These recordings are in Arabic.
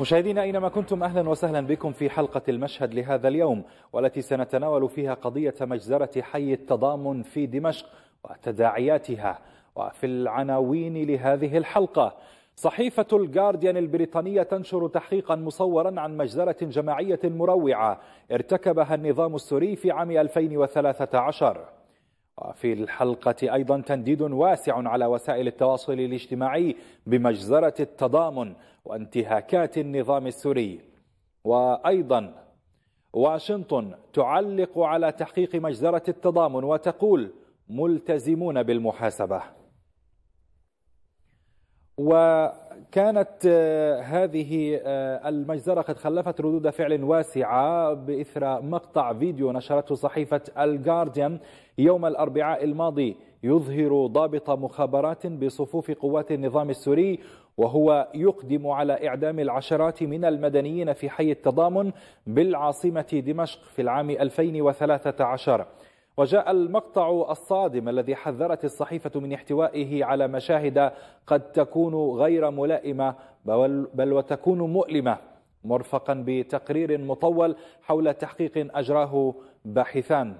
مشاهدينا أينما كنتم أهلا وسهلا بكم في حلقة المشهد لهذا اليوم والتي سنتناول فيها قضية مجزرة حي التضامن في دمشق وتداعياتها وفي العناوين لهذه الحلقة صحيفة الجارديان البريطانية تنشر تحقيقا مصورا عن مجزرة جماعية مروعة ارتكبها النظام السوري في عام 2013 وفي الحلقة أيضا تنديد واسع على وسائل التواصل الاجتماعي بمجزرة التضامن وانتهاكات النظام السوري وأيضا واشنطن تعلق على تحقيق مجزرة التضامن وتقول ملتزمون بالمحاسبة وكانت آه، هذه آه، المجزرة قد خلفت ردود فعل واسعة بإثر مقطع فيديو نشرته صحيفة الجارديان يوم الأربعاء الماضي يظهر ضابط مخابرات بصفوف قوات النظام السوري وهو يقدم على إعدام العشرات من المدنيين في حي التضامن بالعاصمة دمشق في العام 2013 وجاء المقطع الصادم الذي حذرت الصحيفة من احتوائه على مشاهد قد تكون غير ملائمة بل وتكون مؤلمة مرفقا بتقرير مطول حول تحقيق أجراه باحثان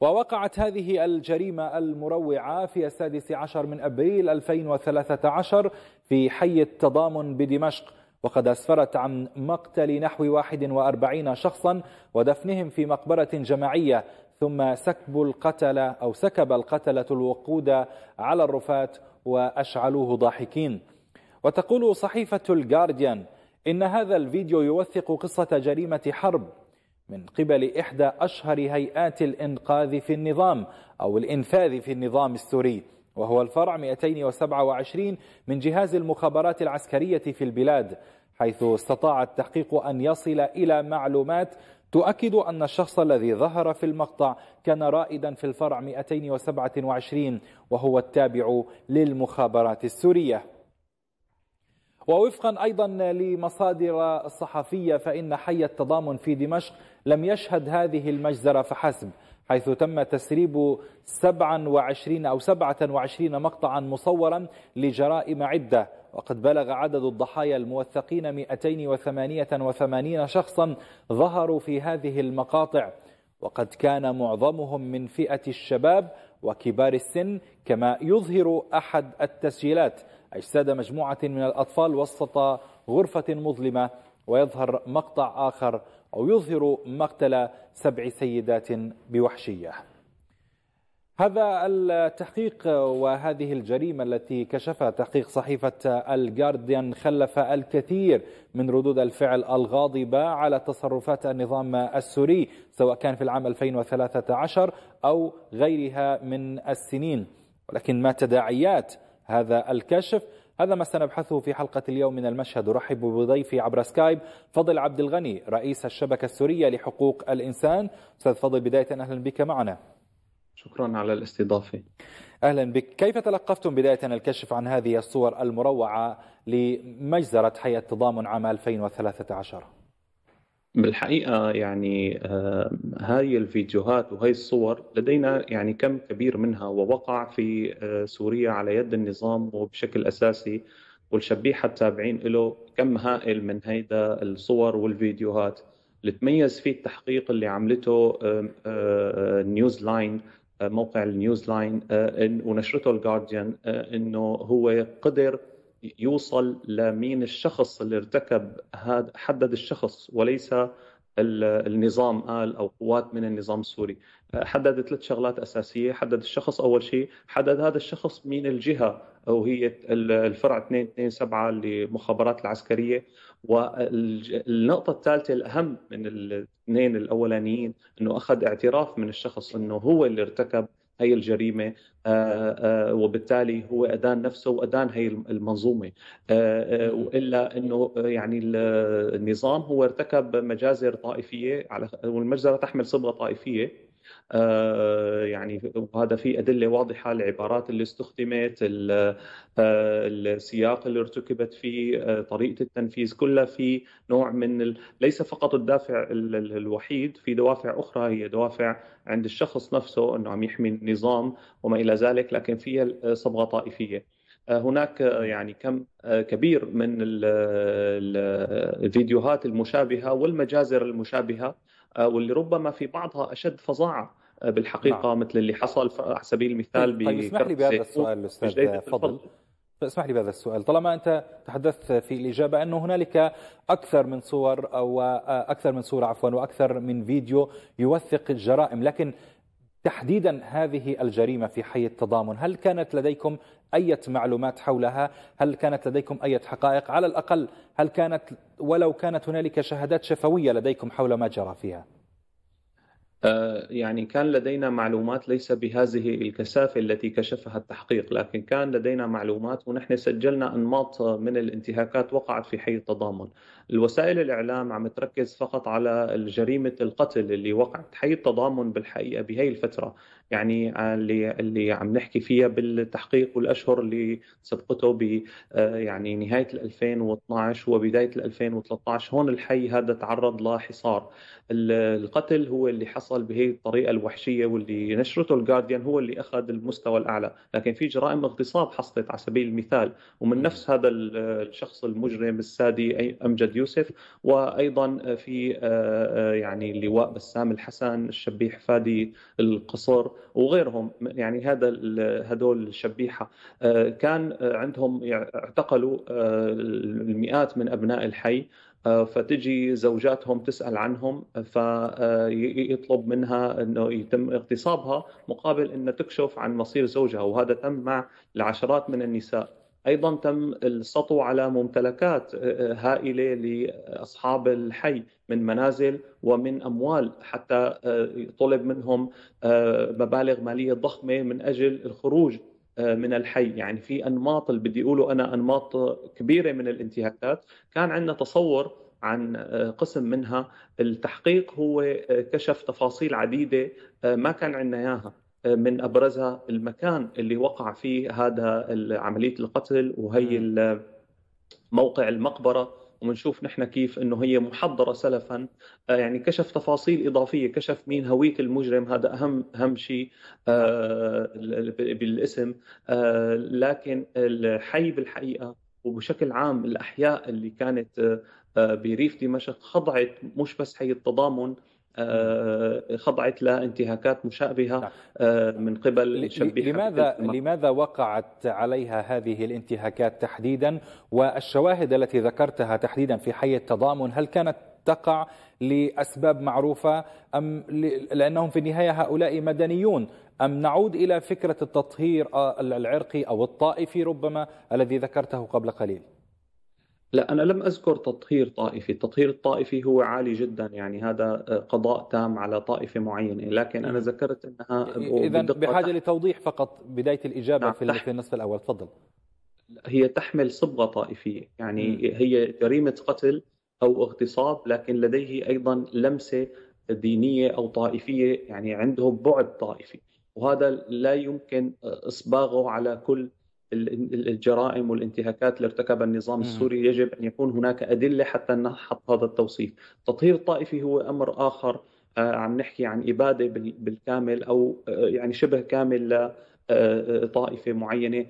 ووقعت هذه الجريمة المروعة في السادس عشر من أبريل 2013 في حي التضامن بدمشق وقد أسفرت عن مقتل نحو 41 شخصا ودفنهم في مقبرة جماعية ثم سكب القتلة أو سكب القتلة الوقود على الرفاة وأشعلوه ضاحكين وتقول صحيفة الجارديان إن هذا الفيديو يوثق قصة جريمة حرب من قبل إحدى أشهر هيئات الإنقاذ في النظام أو الإنفاذ في النظام السوري وهو الفرع 227 من جهاز المخابرات العسكرية في البلاد حيث استطاع التحقيق أن يصل إلى معلومات تؤكد أن الشخص الذي ظهر في المقطع كان رائدا في الفرع 227 وهو التابع للمخابرات السورية ووفقا أيضا لمصادر صحفية فإن حي التضامن في دمشق لم يشهد هذه المجزرة فحسب حيث تم تسريب 27 أو 27 مقطعا مصورا لجرائم عدة وقد بلغ عدد الضحايا الموثقين 288 شخصا ظهروا في هذه المقاطع وقد كان معظمهم من فئة الشباب وكبار السن كما يظهر أحد التسجيلات أجساد مجموعة من الأطفال وسط غرفة مظلمة ويظهر مقطع آخر أو يظهر مقتل سبع سيدات بوحشية هذا التحقيق وهذه الجريمة التي كشفها تحقيق صحيفة الجارديان خلف الكثير من ردود الفعل الغاضبة على تصرفات النظام السوري سواء كان في العام 2013 أو غيرها من السنين ولكن ما تداعيات هذا الكشف هذا ما سنبحثه في حلقة اليوم من المشهد أرحب بضيفي عبر سكايب فضل عبد الغني رئيس الشبكة السورية لحقوق الإنسان أستاذ فضل بداية أهلا بك معنا شكرا على الاستضافة أهلا بك كيف تلقفتم بداية الكشف عن هذه الصور المروعة لمجزرة حي التضامن عام 2013؟ بالحقيقة يعني آه، هاي الفيديوهات وهي الصور لدينا يعني كم كبير منها ووقع في آه، سوريا على يد النظام وبشكل أساسي والشبيحة التابعين له كم هائل من هيدا الصور والفيديوهات اللي تميز فيه التحقيق اللي عملته آه، نيوز لاين موقع النيوز لاين ونشرته الجارديان انه هو قدر يوصل لمين الشخص اللي ارتكب هذا حدد الشخص وليس النظام قال او قوات من النظام السوري حدد ثلاث شغلات اساسيه حدد الشخص اول شيء حدد هذا الشخص مين الجهه وهي الفرع 227 لمخابرات العسكريه والنقطه الثالثه الاهم من الاثنين الاولانيين انه اخذ اعتراف من الشخص انه هو اللي ارتكب هي الجريمه آه، آه، وبالتالي هو ادان نفسه وادان هي المنظومه آه، والا انه يعني النظام هو ارتكب مجازر طائفيه على والمجزره تحمل صبغه طائفيه آه، يعني وهذا في أدلة واضحة العبارات اللي استخدمت آه، السياق اللي ارتكبت فيه آه، طريقة التنفيذ كلها في نوع من ال... ليس فقط الدافع الوحيد في دوافع أخرى هي دوافع عند الشخص نفسه أنه عم يحمي النظام وما إلى ذلك لكن فيها صبغة طائفية هناك يعني كم كبير من الفيديوهات المشابهه والمجازر المشابهه آه، واللي ربما في بعضها اشد فظاعه آه، بالحقيقه نعم. مثل اللي حصل على سبيل المثال طيب, طيب، اسمح لي بهذا السؤال استاذ فضل اسمح لي بهذا السؤال طالما انت تحدثت في الاجابه انه هنالك اكثر من صور او آه، اكثر من صوره عفوا واكثر من فيديو يوثق الجرائم لكن تحديدا هذه الجريمة في حي التضامن هل كانت لديكم أي معلومات حولها هل كانت لديكم أي حقائق على الأقل هل كانت ولو كانت هنالك شهادات شفوية لديكم حول ما جرى فيها آه، يعني كان لدينا معلومات ليس بهذه الكثافة التي كشفها التحقيق لكن كان لدينا معلومات ونحن سجلنا أنماط من الانتهاكات وقعت في حي التضامن الوسائل الاعلام عم تركز فقط على جريمه القتل اللي وقعت حي التضامن بالحقيقه بهي الفتره يعني اللي اللي عم نحكي فيها بالتحقيق والاشهر اللي سبقته ب آه، يعني نهايه 2012 وبدايه 2013 هون الحي هذا تعرض لحصار القتل هو اللي حصل بهي الطريقه الوحشيه واللي نشرته الجارديان هو اللي اخذ المستوى الاعلى لكن في جرائم اغتصاب حصلت على سبيل المثال ومن نفس هذا الشخص المجرم السادي امجد محمد يوسف وايضا في آه، آه، يعني لواء بسام الحسن الشبيح فادي القصر وغيرهم يعني هذا هذول الشبيحه آه، كان عندهم اعتقلوا المئات من ابناء الحي فتجي زوجاتهم تسال عنهم فيطلب منها انه يتم اغتصابها مقابل انها تكشف عن مصير زوجها وهذا تم مع العشرات من النساء ايضا تم السطو على ممتلكات آه، آه، هائله لاصحاب الحي من منازل ومن اموال حتى آه، طلب منهم مبالغ ماليه ضخمه من اجل الخروج من الحي يعني في انماط اللي بدي اقوله انا انماط كبيره من الانتهاكات كان عندنا تصور عن قسم منها التحقيق هو كشف تفاصيل عديده ما كان عندنا اياها من ابرزها المكان اللي وقع فيه هذا عمليه القتل وهي موقع المقبره وبنشوف نحن كيف انه هي محضره سلفا آه، يعني كشف تفاصيل اضافيه كشف مين هويه المجرم هذا اهم اهم شيء آه، بالاسم آه، لكن الحي بالحقيقه وبشكل عام الاحياء اللي كانت بريف دمشق خضعت مش بس حي التضامن آه، خضعت لانتهاكات مشابهه نعم. آه، من قبل شبيحه لماذا لماذا وقعت عليها هذه الانتهاكات تحديدا والشواهد التي ذكرتها تحديدا في حي التضامن هل كانت تقع لاسباب معروفه ام لانهم في النهايه هؤلاء مدنيون ام نعود الى فكره التطهير آه، العرقي او الطائفي ربما الذي ذكرته قبل قليل لا أنا لم أذكر تطهير طائفي التطهير الطائفي هو عالي جدا يعني هذا آه، قضاء تام على طائفة معينة لكن أنا ذكرت أنها إذا بحاجة تحت. لتوضيح فقط بداية الإجابة نعم في النصف الأول تفضل هي تحمل صبغة طائفية يعني م. هي جريمة قتل أو اغتصاب لكن لديه أيضا لمسة دينية أو طائفية يعني عنده بعد طائفي وهذا لا يمكن آه، إصباغه على كل الجرائم والانتهاكات اللي ارتكبها النظام السوري يجب ان يكون هناك ادله حتى نحط هذا التوصيف. التطهير الطائفي هو امر اخر آه، عم نحكي عن اباده بالكامل او آه، يعني شبه كامل آه، طائفه معينه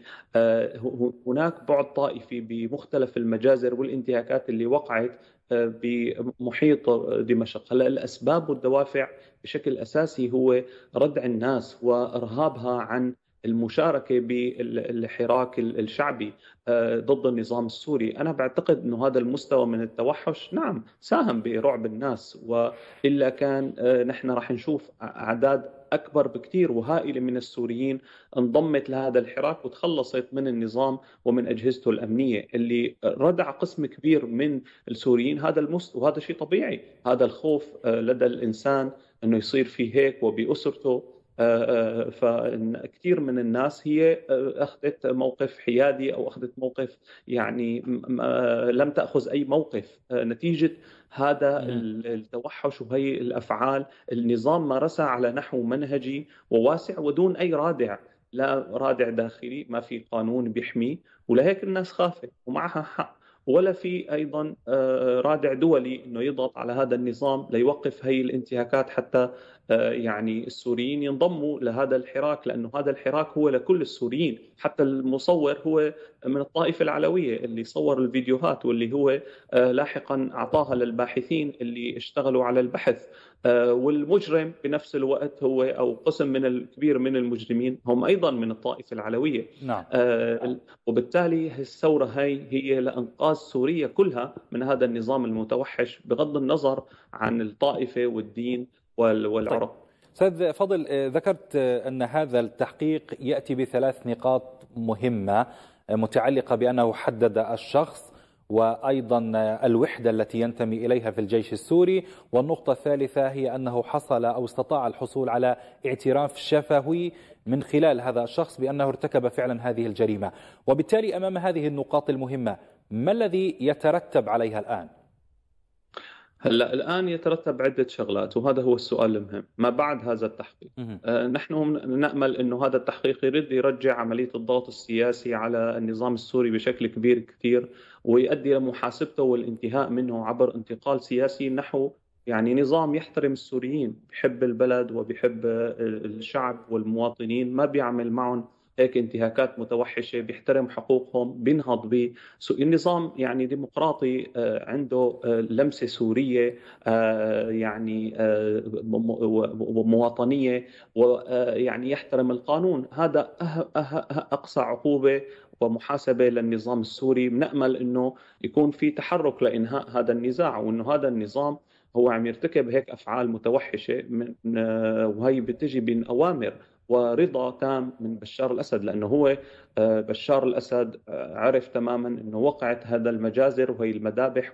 هناك بعد طائفي بمختلف المجازر والانتهاكات اللي وقعت بمحيط دمشق هلا الاسباب والدوافع بشكل اساسي هو ردع الناس وارهابها عن المشاركه بالحراك الشعبي آه، ضد النظام السوري، انا بعتقد انه هذا المستوى من التوحش نعم ساهم برعب الناس والا كان آه، نحن راح نشوف اعداد اكبر بكثير وهائله من السوريين انضمت لهذا الحراك وتخلصت من النظام ومن اجهزته الامنيه اللي ردع قسم كبير من السوريين هذا المست وهذا شيء طبيعي، هذا الخوف آه، لدى الانسان انه يصير فيه هيك وباسرته آه، آه، فكثير من الناس هي آه، اخذت موقف حيادي او اخذت موقف يعني لم تاخذ اي موقف نتيجه هذا نعم. التوحش وهي الافعال النظام مارسها على نحو منهجي وواسع ودون اي رادع لا رادع داخلي ما في قانون بيحميه ولهيك الناس خافت ومعها حق ولا في ايضا آه، رادع دولي انه يضغط على هذا النظام ليوقف هي الانتهاكات حتى آه، يعني السوريين ينضموا لهذا الحراك لانه هذا الحراك هو لكل السوريين حتى المصور هو من الطائفه العلويه اللي صور الفيديوهات واللي هو آه، لاحقا اعطاها للباحثين اللي اشتغلوا على البحث آه، والمجرم بنفس الوقت هو او قسم من الكبير من المجرمين هم ايضا من الطائفه العلويه نعم. آه، وبالتالي الثوره هي هي لانقاذ سوريا كلها من هذا النظام المتوحش بغض النظر عن الطائفه والدين طيب. والعرق طيب. استاذ فضل آه، ذكرت ان هذا التحقيق ياتي بثلاث نقاط مهمه متعلقه بانه حدد الشخص وايضا الوحده التي ينتمي اليها في الجيش السوري، والنقطه الثالثه هي انه حصل او استطاع الحصول على اعتراف شفهي من خلال هذا الشخص بانه ارتكب فعلا هذه الجريمه، وبالتالي امام هذه النقاط المهمه، ما الذي يترتب عليها الان؟ هلا الان يترتب عده شغلات وهذا هو السؤال المهم، ما بعد هذا التحقيق؟ آه، نحن نامل انه هذا التحقيق يرد يرجع عمليه الضغط السياسي على النظام السوري بشكل كبير كثير ويؤدي لمحاسبته والانتهاء منه عبر انتقال سياسي نحو يعني نظام يحترم السوريين، بحب البلد وبحب الشعب والمواطنين، ما بيعمل معهم هيك انتهاكات متوحشه بيحترم حقوقهم بينهض به النظام يعني ديمقراطي آه، عنده آه، لمسه سوريه آه، يعني ومواطنيه ويعني يحترم القانون هذا اقصى عقوبه ومحاسبه للنظام السوري بنامل انه يكون في تحرك لانهاء هذا النزاع وانه هذا النظام هو عم يرتكب هيك افعال متوحشه من وهي بتجي من اوامر ورضا تام من بشار الاسد لانه هو آه، بشار الاسد آه، عرف تماما انه وقعت هذا المجازر وهي المذابح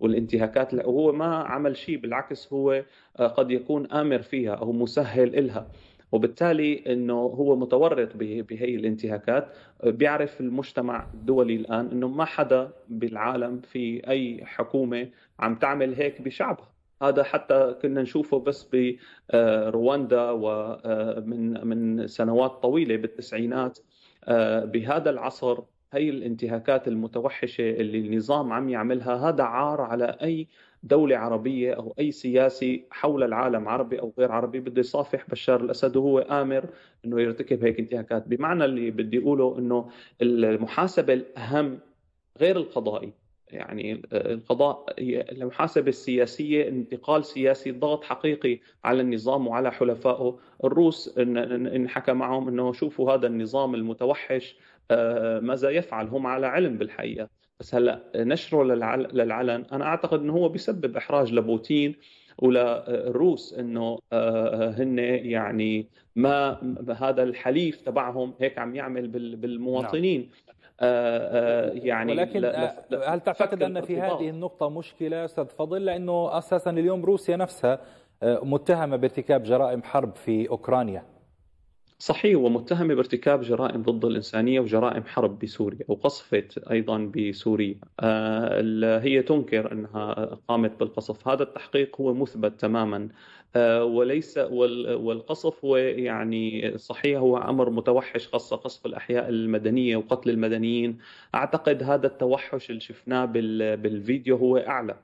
والانتهاكات وهو ما عمل شيء بالعكس هو آه، قد يكون امر فيها او مسهل الها وبالتالي انه هو متورط بهي الانتهاكات بيعرف المجتمع الدولي الان انه ما حدا بالعالم في اي حكومه عم تعمل هيك بشعبها هذا حتى كنا نشوفه بس برواندا آه، ومن آه، من سنوات طويله بالتسعينات آه، بهذا العصر هي الانتهاكات المتوحشه اللي النظام عم يعملها هذا عار على اي دولة عربية أو أي سياسي حول العالم عربي أو غير عربي بده يصافح بشار الأسد وهو آمر أنه يرتكب هيك انتهاكات بمعنى اللي بدي أقوله أنه المحاسبة الأهم غير القضائي يعني آه، القضاء المحاسبة السياسية انتقال سياسي ضغط حقيقي على النظام وعلى حلفائه الروس انحكى معهم انه شوفوا هذا النظام المتوحش آه، ماذا يفعل هم على علم بالحقيقة بس هلا نشره للعلن انا اعتقد انه هو بيسبب احراج لبوتين وللروس آه، انه هن يعني ما هذا الحليف تبعهم هيك عم يعمل نعم. بالمواطنين نعم. آه، آه، يعني ولكن آه، لا لا هل تعتقد ان في هذه النقطه مشكله استاذ فضل لانه اساسا اليوم روسيا نفسها متهمه بارتكاب جرائم حرب في اوكرانيا صحيح ومتهمه بارتكاب جرائم ضد الانسانيه وجرائم حرب بسوريا وقصفت ايضا بسوريا هي تنكر انها قامت بالقصف هذا التحقيق هو مثبت تماما آه، وليس والقصف هو يعني صحيح هو امر متوحش خاصه قصف الاحياء المدنيه وقتل المدنيين اعتقد هذا التوحش اللي شفناه بالفيديو هو اعلى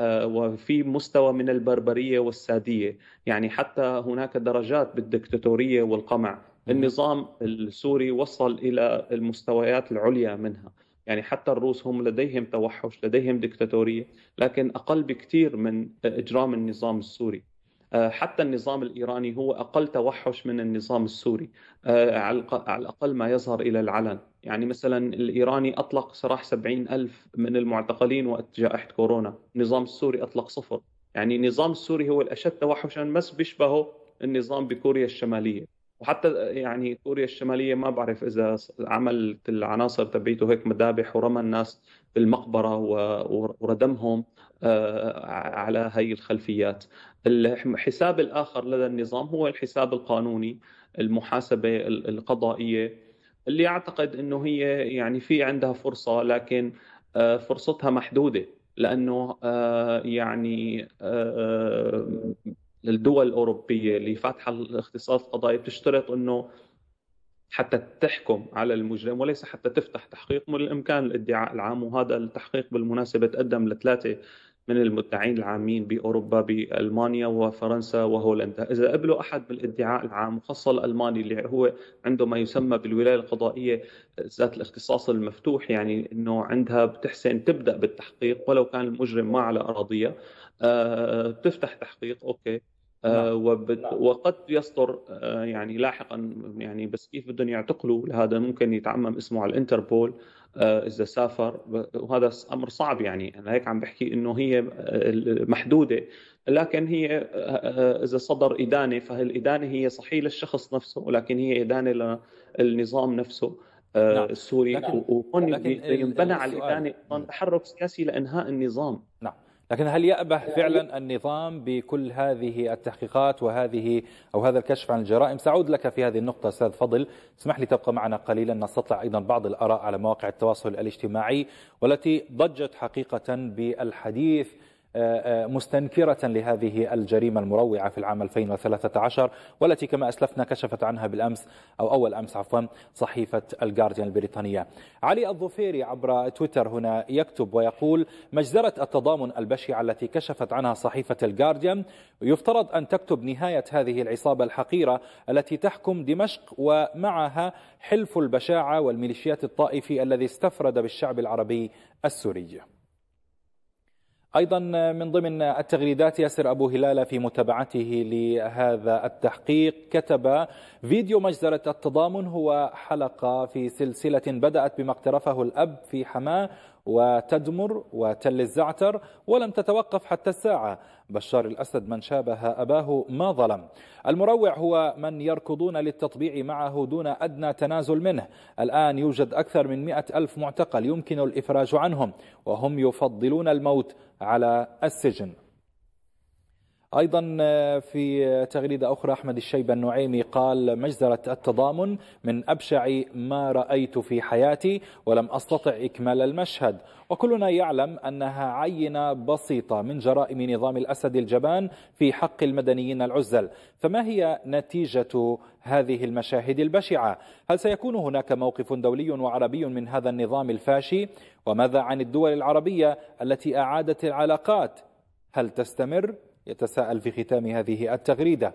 آه، وفي مستوى من البربريه والساديه يعني حتى هناك درجات بالدكتاتوريه والقمع النظام السوري وصل الى المستويات العليا منها يعني حتى الروس هم لديهم توحش لديهم دكتاتوريه لكن اقل بكثير من اجرام النظام السوري آه، حتى النظام الايراني هو اقل توحش من النظام السوري آه، نعم. على الاقل ما يظهر الى العلن يعني مثلا الايراني اطلق سراح 70 الف من المعتقلين وقت جائحه كورونا النظام السوري اطلق صفر يعني النظام السوري هو الاشد توحشا بس بيشبهه النظام بكوريا الشماليه وحتى آه، يعني كوريا الشماليه ما بعرف اذا عملت العناصر تبعيته هيك مذابح ورمى الناس بالمقبره وردمهم على هي الخلفيات الحساب الاخر لدى النظام هو الحساب القانوني المحاسبه القضائيه اللي اعتقد انه هي يعني في عندها فرصه لكن آه، فرصتها محدوده لانه آه، يعني آه، الدول الاوروبيه اللي فاتحه الاختصاص القضائي بتشترط انه حتى تحكم على المجرم وليس حتى تفتح تحقيق من الامكان الادعاء العام وهذا التحقيق بالمناسبه تقدم لثلاثه من المدعين العامين باوروبا بالمانيا وفرنسا وهولندا، اذا قبلوا احد بالادعاء العام وخاصه الالماني اللي هو عنده ما يسمى بالولايه القضائيه ذات الاختصاص المفتوح يعني انه عندها بتحسن تبدا بالتحقيق ولو كان المجرم ما على اراضيها آه، بتفتح تحقيق اوكي آه نعم. وبت... نعم. وقد يصدر آه يعني لاحقا يعني بس كيف بدهم يعتقلوا لهذا ممكن يتعمم اسمه على الانتربول آه، اذا سافر وهذا امر صعب يعني انا هيك عم بحكي انه هي آه، محدوده لكن هي آه، اذا صدر ادانه فالادانه هي صحيح للشخص نفسه ولكن هي ادانه للنظام نفسه نعم. السوري وهون ينبنى على الادانه تحرك سياسي لانهاء النظام نعم لكن هل يأبه فعلا النظام بكل هذه التحقيقات وهذه أو هذا الكشف عن الجرائم سأعود لك في هذه النقطة أستاذ فضل اسمح لي تبقى معنا قليلا نستطلع أيضا بعض الأراء على مواقع التواصل الاجتماعي والتي ضجت حقيقة بالحديث آه، آه، مستنكرة لهذه الجريمة المروعة في العام 2013 والتي كما أسلفنا كشفت عنها بالأمس أو أول أمس عفوا صحيفة الجارديان البريطانية علي الظفيري عبر تويتر هنا يكتب ويقول مجزرة التضامن البشعة التي كشفت عنها صحيفة الجارديان يفترض أن تكتب نهاية هذه العصابة الحقيرة التي تحكم دمشق ومعها حلف البشاعة والميليشيات الطائفي الذي استفرد بالشعب العربي السوري أيضا من ضمن التغريدات ياسر أبو هلال في متابعته لهذا التحقيق كتب فيديو مجزرة التضامن هو حلقة في سلسلة بدأت بما اقترفه الأب في حماه وتدمر وتل الزعتر ولم تتوقف حتى الساعة بشار الأسد من شابه أباه ما ظلم المروع هو من يركضون للتطبيع معه دون أدنى تنازل منه الآن يوجد أكثر من مئة ألف معتقل يمكن الإفراج عنهم وهم يفضلون الموت على السجن أيضا آه، في آه، تغريدة أخرى أحمد الشيبة النعيمي قال مجزرة التضامن من أبشع ما رأيت في حياتي ولم أستطع إكمال المشهد وكلنا يعلم أنها عينة بسيطة من جرائم نظام الأسد الجبان في حق المدنيين العزل فما هي نتيجة هذه المشاهد البشعة هل سيكون هناك موقف دولي وعربي من هذا النظام الفاشي وماذا عن الدول العربية التي أعادت العلاقات هل تستمر يتساءل في ختام هذه التغريدة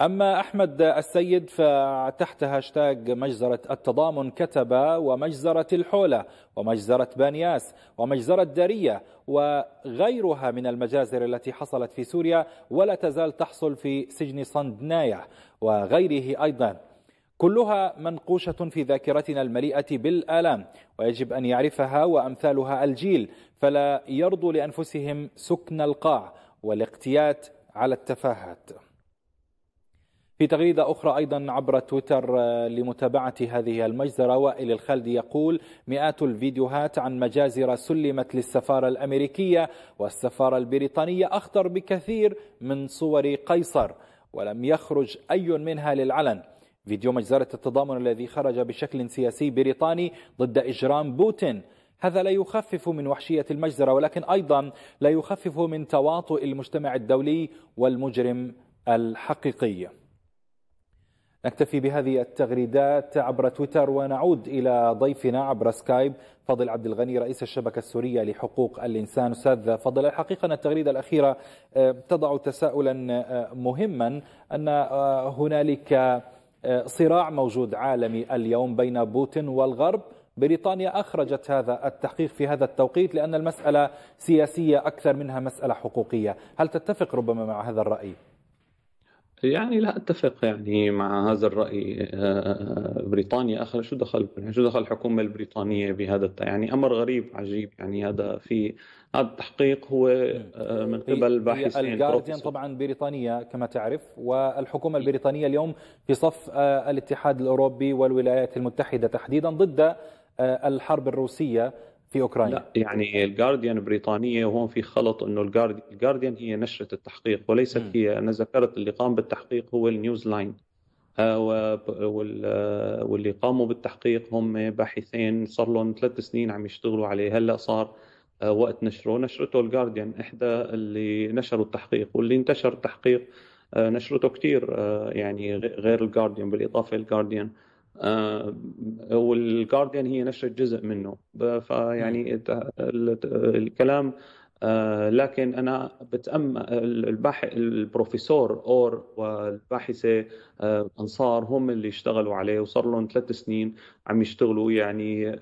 أما أحمد السيد فتحت هاشتاج مجزرة التضامن كتب ومجزرة الحولة ومجزرة بانياس ومجزرة دارية وغيرها من المجازر التي حصلت في سوريا ولا تزال تحصل في سجن صندنايا وغيره أيضا كلها منقوشة في ذاكرتنا المليئة بالآلام ويجب أن يعرفها وأمثالها الجيل فلا يرضوا لأنفسهم سكن القاع والاقتيات على التفاهات في تغريدة أخرى أيضا عبر تويتر آه، لمتابعة هذه المجزرة وائل الخالدي يقول مئات الفيديوهات عن مجازر سلمت للسفارة الأمريكية والسفارة البريطانية أخطر بكثير من صور قيصر ولم يخرج أي منها للعلن فيديو مجزرة التضامن الذي خرج بشكل سياسي بريطاني ضد إجرام بوتين هذا لا يخفف من وحشية المجزرة ولكن أيضا لا يخفف من تواطؤ المجتمع الدولي والمجرم الحقيقي نكتفي بهذه التغريدات عبر تويتر ونعود إلى ضيفنا عبر سكايب فضل عبد الغني رئيس الشبكة السورية لحقوق الإنسان أستاذ فضل الحقيقة أن التغريدة الأخيرة آه، تضع تساؤلا آه، مهما أن آه، هنالك صراع موجود عالمي اليوم بين بوتين والغرب بريطانيا أخرجت هذا التحقيق في هذا التوقيت لأن المسألة سياسية أكثر منها مسألة حقوقية هل تتفق ربما مع هذا الرأي؟ يعني لا اتفق يعني مع هذا الراي آه، بريطانيا اخر شو دخل شو دخل الحكومه البريطانيه بهذا يعني امر غريب عجيب يعني هذا في هذا التحقيق هو آه، من قبل باحثين الجارديان طبعا بريطانيه كما تعرف والحكومه البريطانيه اليوم في صف آه، الاتحاد الاوروبي والولايات المتحده تحديدا ضد آه، الحرب الروسيه في اوكرانيا لا يعني الجارديان بريطانيه وهون في خلط انه الجارديان هي نشره التحقيق وليست هي انا ذكرت اللي قام بالتحقيق هو النيوز لاين واللي قاموا بالتحقيق هم باحثين صار لهم ثلاث سنين عم يشتغلوا عليه هلا صار آه، وقت نشره نشرته الجارديان احدى اللي نشروا التحقيق واللي انتشر التحقيق آه، نشرته كثير يعني غير الجارديان بالاضافه للجارديان آه، والجارديان هي نشرت جزء منه فيعني الكلام آه، لكن انا بتامل الباحث البروفيسور اور والباحثه آه، انصار هم اللي اشتغلوا عليه وصار لهم ثلاث سنين عم يشتغلوا يعني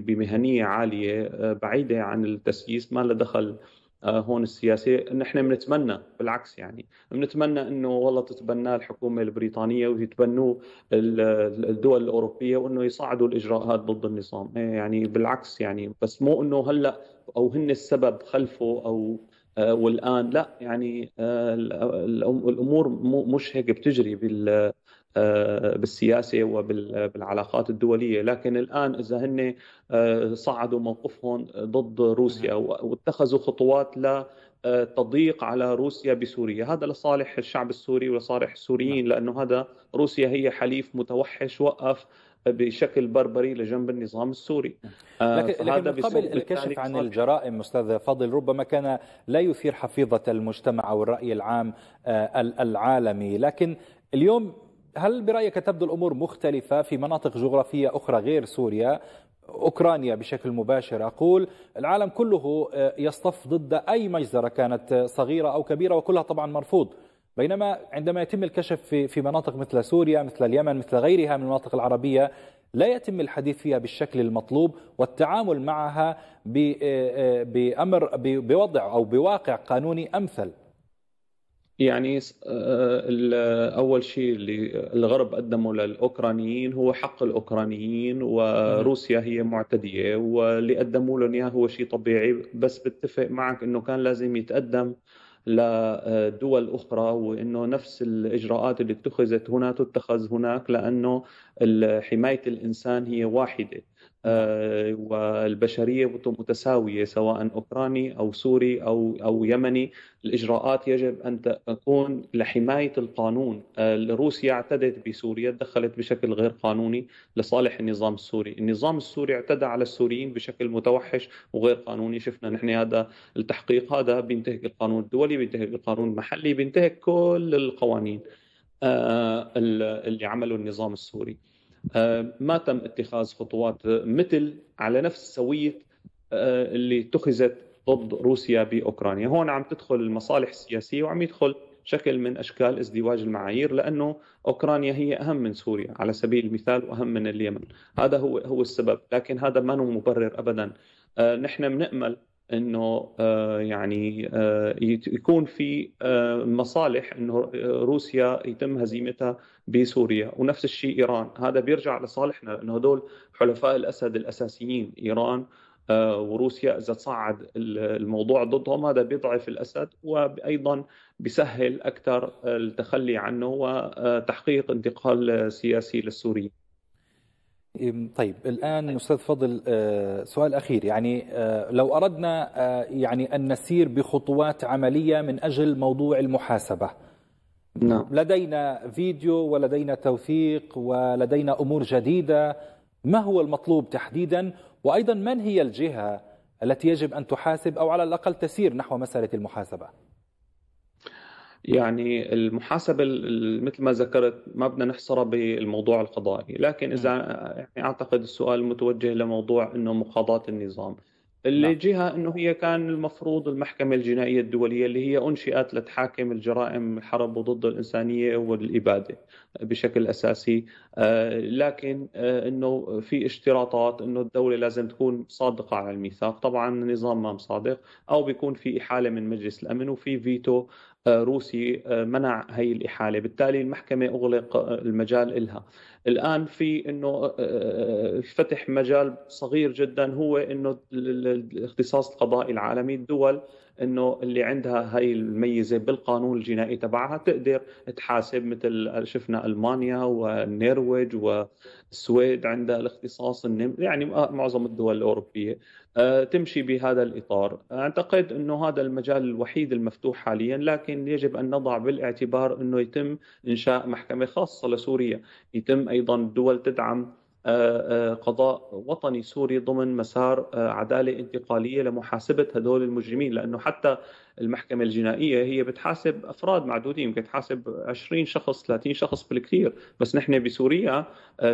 بمهنيه عاليه بعيده عن التسييس ما لها دخل آه، هون السياسي نحن بنتمنى بالعكس يعني بنتمنى انه والله تتبناه الحكومه البريطانيه ويتبنوه الدول الاوروبيه وانه يصعدوا الاجراءات ضد النظام إيه، يعني بالعكس يعني بس مو انه هلا او هن السبب خلفه او آه، والان لا يعني آه، الامور مش هيك بتجري آه، بالسياسه وبالعلاقات الدوليه، لكن الان اذا هن آه، صعدوا موقفهم ضد روسيا نعم. واتخذوا خطوات لا آه، تضيق على روسيا بسوريا هذا لصالح الشعب السوري ولصالح السوريين نعم. لأنه هذا روسيا هي حليف متوحش وقف بشكل بربري لجنب النظام السوري نعم. لكن, لكن قبل الكشف عن الجرائم استاذ فاضل ربما كان لا يثير حفيظه المجتمع والرأي العام العالمي لكن اليوم هل برأيك تبدو الأمور مختلفة في مناطق جغرافية أخرى غير سوريا أوكرانيا بشكل مباشر أقول العالم كله آه، يصطف ضد أي مجزرة كانت آه، صغيرة أو كبيرة وكلها طبعا مرفوض بينما عندما يتم الكشف في في مناطق مثل سوريا مثل اليمن مثل غيرها من المناطق العربية لا يتم الحديث فيها بالشكل المطلوب والتعامل معها آه، بأمر بوضع أو بواقع قانوني أمثل يعني آه، آه، اول شيء اللي الغرب قدمه للاوكرانيين هو حق الاوكرانيين وروسيا هي معتديه واللي قدموا لهم اياه هو شيء طبيعي بس بتفق معك انه كان لازم يتقدم لدول اخرى وانه نفس الاجراءات اللي اتخذت هنا تتخذ هناك لانه حمايه الانسان هي واحده آه، والبشريه متساويه سواء اوكراني او سوري او او يمني الاجراءات يجب ان تكون لحمايه القانون آه، روسيا اعتدت بسوريا دخلت بشكل غير قانوني لصالح النظام السوري النظام السوري اعتدى على السوريين بشكل متوحش وغير قانوني شفنا نحن هذا التحقيق هذا بينتهك القانون الدولي بينتهك القانون المحلي بينتهك كل القوانين آه، اللي عمله النظام السوري آه، ما تم اتخاذ خطوات آه، مثل على نفس سويه آه، اللي اتخذت ضد روسيا باوكرانيا، هون عم تدخل المصالح السياسيه وعم يدخل شكل من اشكال ازدواج المعايير لانه اوكرانيا هي اهم من سوريا على سبيل المثال واهم من اليمن، هذا هو هو السبب، لكن هذا ما هو مبرر ابدا، نحن بنامل انه آه، يعني آه، يكون في آه، مصالح انه روسيا يتم هزيمتها بسوريا ونفس الشيء ايران هذا بيرجع لصالحنا انه هدول حلفاء الاسد الاساسيين ايران وروسيا اذا تصعد الموضوع ضدهم هذا بيضعف الاسد وايضا بيسهل اكثر التخلي عنه وتحقيق انتقال سياسي للسوريين طيب الآن طيب. أستاذ فضل آه، سؤال أخير يعني آه، لو أردنا آه، يعني أن نسير بخطوات عملية من أجل موضوع المحاسبة نعم. لدينا فيديو ولدينا توثيق ولدينا أمور جديدة ما هو المطلوب تحديدا وأيضا من هي الجهة التي يجب أن تحاسب أو على الأقل تسير نحو مسألة المحاسبة يعني المحاسبه مثل ما ذكرت ما بدنا نحصرها بالموضوع القضائي، لكن اذا نعم. يعني اعتقد السؤال متوجه لموضوع انه مقاضاه النظام. اللي نعم. جهة انه هي كان المفروض المحكمه الجنائيه الدوليه اللي هي انشئت لتحاكم الجرائم الحرب وضد الانسانيه والاباده بشكل اساسي آه، لكن آه، انه في اشتراطات انه الدوله لازم تكون صادقه على الميثاق طبعا النظام ما مصادق او بيكون في احاله من مجلس الامن وفي فيتو آه، روسي آه، منع هي الإحالة بالتالي المحكمة أغلق آه، المجال إلها الآن في أنه فتح مجال صغير جدا هو أنه الاختصاص القضائي العالمي الدول انه اللي عندها هاي الميزه بالقانون الجنائي تبعها تقدر تحاسب مثل شفنا المانيا والنرويج والسويد عندها الاختصاص النم يعني معظم الدول الاوروبيه آه، تمشي بهذا الاطار اعتقد انه هذا المجال الوحيد المفتوح حاليا لكن يجب ان نضع بالاعتبار انه يتم انشاء محكمه خاصه لسوريا يتم ايضا الدول تدعم آه، آه، قضاء وطني سوري ضمن مسار آه، عداله انتقاليه لمحاسبه هدول المجرمين لانه حتى المحكمه الجنائيه هي بتحاسب افراد معدودين يمكن تحاسب 20 شخص 30 شخص بالكثير بس نحن بسوريا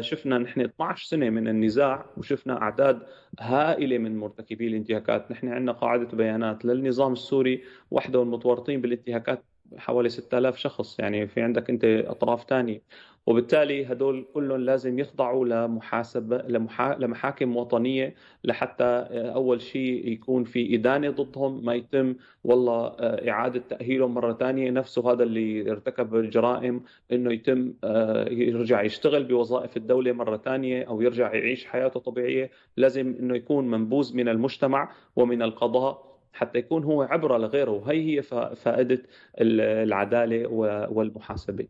شفنا نحن 12 سنه من النزاع وشفنا اعداد هائله من مرتكبي الانتهاكات نحن عندنا قاعده بيانات للنظام السوري وحده المتورطين بالانتهاكات حوالي 6000 شخص يعني في عندك انت اطراف ثانيه وبالتالي هدول كلهم لازم يخضعوا لمحاسبه لمحا... لمحاكم وطنيه لحتى آه، اول شيء يكون في ادانه ضدهم ما يتم والله آه، اعاده تاهيلهم مره ثانيه نفسه هذا اللي ارتكب الجرائم انه يتم آه، يرجع يشتغل بوظائف الدوله مره ثانيه او يرجع يعيش حياته طبيعيه لازم انه يكون منبوذ من المجتمع ومن القضاء حتى يكون هو عبرة لغيره وهي هي فائدة العدالة والمحاسبة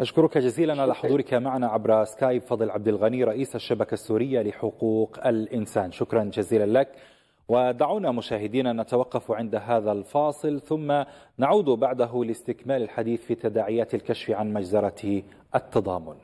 أشكرك جزيلا على حضورك معنا عبر سكايب فضل عبد الغني رئيس الشبكة السورية لحقوق الإنسان شكرا جزيلا لك ودعونا مشاهدينا نتوقف عند هذا الفاصل ثم نعود بعده لاستكمال الحديث في تداعيات الكشف عن مجزرة التضامن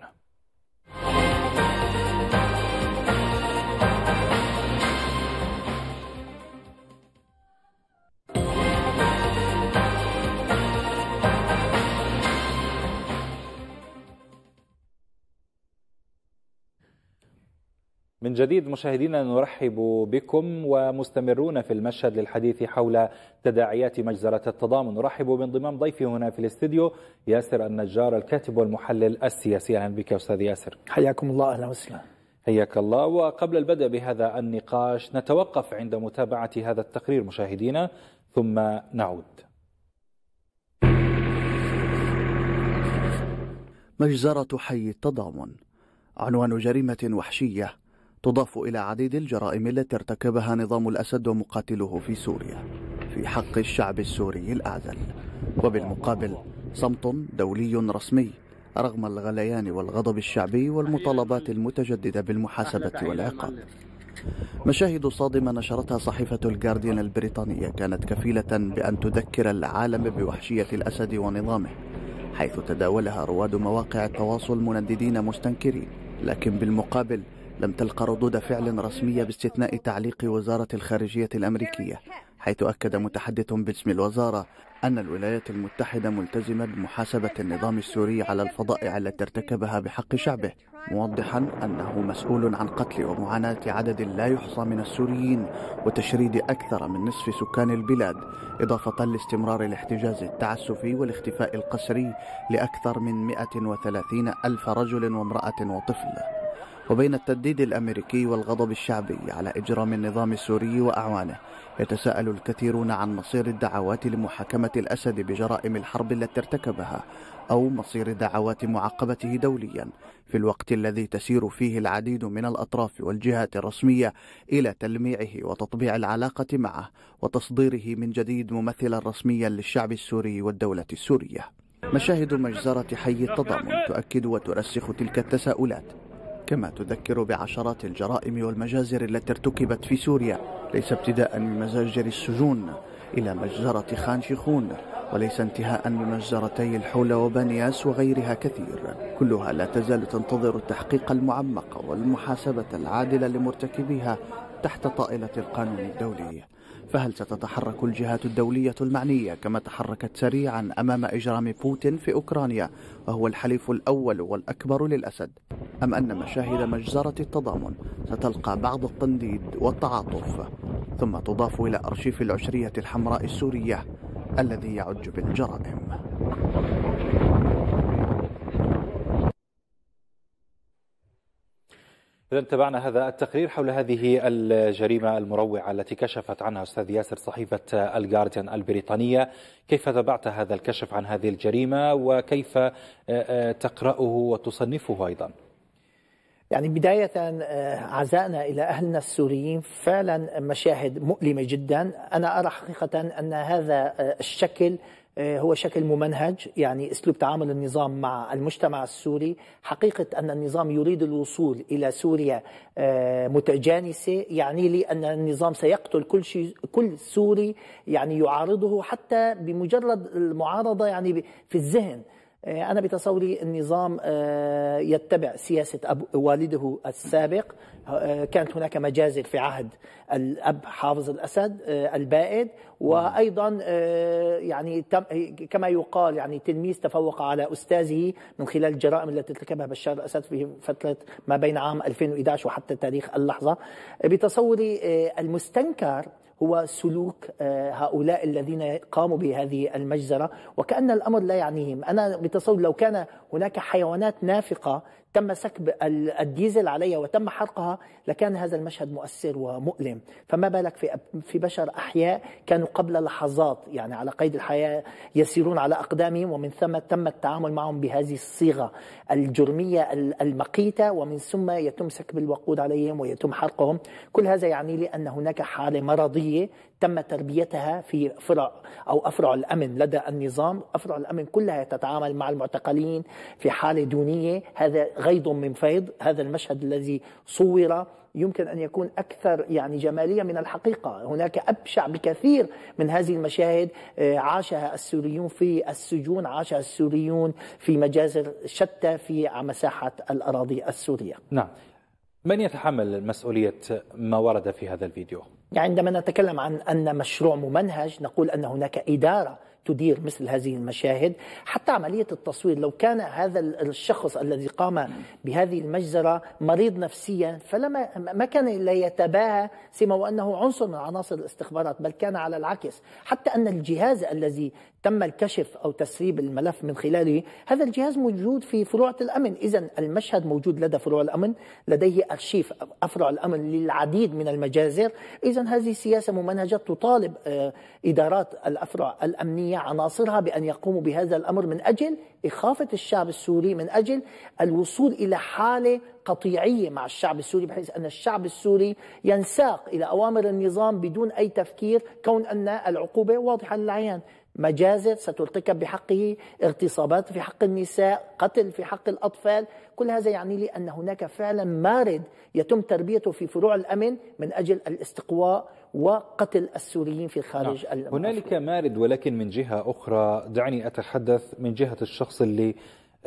من جديد مشاهدينا نرحب بكم ومستمرون في المشهد للحديث حول تداعيات مجزرة التضامن نرحب بانضمام ضيفي هنا في الاستديو ياسر النجار الكاتب والمحلل السياسي أهلا بك أستاذ ياسر حياكم الله أهلا وسهلا حياك الله وقبل البدء بهذا النقاش نتوقف عند متابعة هذا التقرير مشاهدينا ثم نعود مجزرة حي التضامن عنوان جريمة وحشية تضاف إلى عديد الجرائم التي ارتكبها نظام الأسد ومقاتله في سوريا في حق الشعب السوري الأعزل وبالمقابل صمت دولي رسمي رغم الغليان والغضب الشعبي والمطالبات المتجددة بالمحاسبة والعقاب مشاهد صادمة نشرتها صحيفة الجارديان البريطانية كانت كفيلة بأن تذكر العالم بوحشية الأسد ونظامه حيث تداولها رواد مواقع التواصل منددين مستنكرين لكن بالمقابل لم تلقى ردود فعل رسمية باستثناء تعليق وزارة الخارجية الأمريكية حيث أكد متحدث باسم الوزارة أن الولايات المتحدة ملتزمة بمحاسبة النظام السوري على الفضائع التي ارتكبها بحق شعبه موضحا أنه مسؤول عن قتل ومعاناة عدد لا يحصى من السوريين وتشريد أكثر من نصف سكان البلاد إضافة لاستمرار الاحتجاز التعسفي والاختفاء القسري لأكثر من 130 ألف رجل وامرأة وطفل وبين التهديد الأمريكي والغضب الشعبي على إجرام النظام السوري وأعوانه يتساءل الكثيرون عن مصير الدعوات لمحاكمة الأسد بجرائم الحرب التي ارتكبها أو مصير دعوات معاقبته دوليا في الوقت الذي تسير فيه العديد من الأطراف والجهات الرسمية إلى تلميعه وتطبيع العلاقة معه وتصديره من جديد ممثلا رسميا للشعب السوري والدولة السورية مشاهد مجزرة حي التضامن تؤكد وترسخ تلك التساؤلات كما تذكر بعشرات الجرائم والمجازر التي ارتكبت في سوريا ليس ابتداء من مزاجر السجون إلى مجزرة خان شيخون وليس انتهاء من مجزرتي الحول وبانياس وغيرها كثير كلها لا تزال تنتظر التحقيق المعمق والمحاسبة العادلة لمرتكبيها تحت طائلة القانون الدولي فهل ستتحرك الجهات الدولية المعنية كما تحركت سريعا أمام إجرام بوتين في أوكرانيا وهو الحليف الأول والأكبر للأسد أم أن مشاهد مجزرة التضامن ستلقى بعض التنديد والتعاطف ثم تضاف إلى أرشيف العشرية الحمراء السورية الذي يعج بالجرائم إذا تابعنا هذا التقرير حول هذه الجريمة المروعة التي كشفت عنها أستاذ ياسر صحيفة الجارديان البريطانية كيف تابعت هذا الكشف عن هذه الجريمة وكيف آه، آه، تقرأه وتصنفه أيضا يعني بداية آه، عزائنا إلى أهلنا السوريين فعلا مشاهد مؤلمة جدا أنا أرى حقيقة أن هذا الشكل آه، هو شكل ممنهج يعني اسلوب تعامل النظام مع المجتمع السوري حقيقه ان النظام يريد الوصول الى سوريا آه، متجانسه يعني لي ان النظام سيقتل كل شيء كل سوري يعني يعارضه حتى بمجرد المعارضه يعني في الذهن آه، أنا بتصوري النظام آه، يتبع سياسة أب والده السابق آه، كانت هناك مجازر في عهد الأب حافظ الأسد البائد نعم. وأيضا يعني كما يقال يعني تلميذ تفوق على أستاذه من خلال الجرائم التي ارتكبها بشار الأسد في فترة ما بين عام 2011 وحتى تاريخ اللحظة بتصوري المستنكر هو سلوك آه، هؤلاء الذين قاموا بهذه المجزرة وكأن الأمر لا يعنيهم أنا بتصور لو كان هناك حيوانات نافقة تم سكب الديزل عليها وتم حرقها لكان هذا المشهد مؤثر ومؤلم فما بالك في في بشر احياء كانوا قبل لحظات يعني على قيد الحياه يسيرون على اقدامهم ومن ثم تم التعامل معهم بهذه الصيغه الجرميه المقيته ومن ثم يتم سكب الوقود عليهم ويتم حرقهم كل هذا يعني لي ان هناك حاله مرضيه تم تربيتها في فرع او افرع الامن لدى النظام، افرع الامن كلها تتعامل مع المعتقلين في حاله دونيه، هذا غيض من فيض، هذا المشهد الذي صور يمكن ان يكون اكثر يعني جماليه من الحقيقه، هناك ابشع بكثير من هذه المشاهد آه، عاشها السوريون في السجون، عاشها السوريون في مجازر شتى في مساحه الاراضي السوريه. نعم. من يتحمل مسؤوليه ما ورد في هذا الفيديو؟ يعني عندما نتكلم عن أن مشروع ممنهج نقول أن هناك إدارة تدير مثل هذه المشاهد حتى عملية التصوير لو كان هذا الشخص الذي قام بهذه المجزرة مريض نفسيا فلما ما كان لا يتباهى سوى وأنه عنصر من عناصر الاستخبارات بل كان على العكس حتى أن الجهاز الذي تم الكشف أو تسريب الملف من خلاله هذا الجهاز موجود في فروع الأمن إذا المشهد موجود لدى فروع الأمن لديه أرشيف أفرع الأمن للعديد من المجازر إذا هذه سياسة ممنهجة تطالب آه، إدارات الأفرع الأمنية عناصرها بأن يقوموا بهذا الأمر من أجل إخافة الشعب السوري من أجل الوصول إلى حالة قطيعية مع الشعب السوري بحيث أن الشعب السوري ينساق إلى أوامر النظام بدون أي تفكير كون أن العقوبة واضحة للعيان مجازر سترتكب بحقه اغتصابات في حق النساء قتل في حق الأطفال كل هذا يعني لي أن هناك فعلا مارد يتم تربيته في فروع الأمن من أجل الاستقواء وقتل السوريين في خارج نعم. هنالك مارد ولكن من جهة أخرى دعني أتحدث من جهة الشخص اللي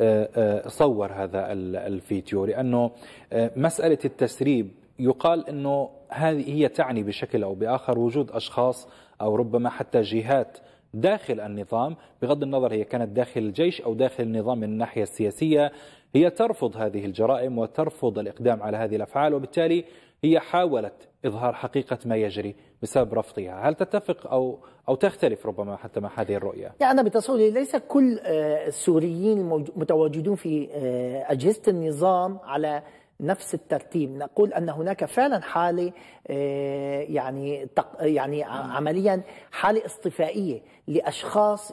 آه، آه، صور هذا الفيديو لأنه آه، مسألة التسريب يقال أنه هذه هي تعني بشكل أو بآخر وجود أشخاص أو ربما حتى جهات داخل النظام بغض النظر هي كانت داخل الجيش أو داخل النظام من الناحية السياسية هي ترفض هذه الجرائم وترفض الإقدام على هذه الأفعال وبالتالي هي حاولت إظهار حقيقة ما يجري بسبب رفضها هل تتفق أو, أو تختلف ربما حتى مع هذه الرؤية؟ لا أنا بتصوري ليس كل آه، السوريين المتواجدون في آه، أجهزة النظام على نفس الترتيب نقول ان هناك فعلا حاله آه، يعني يعني عمليا حاله اصطفائيه لاشخاص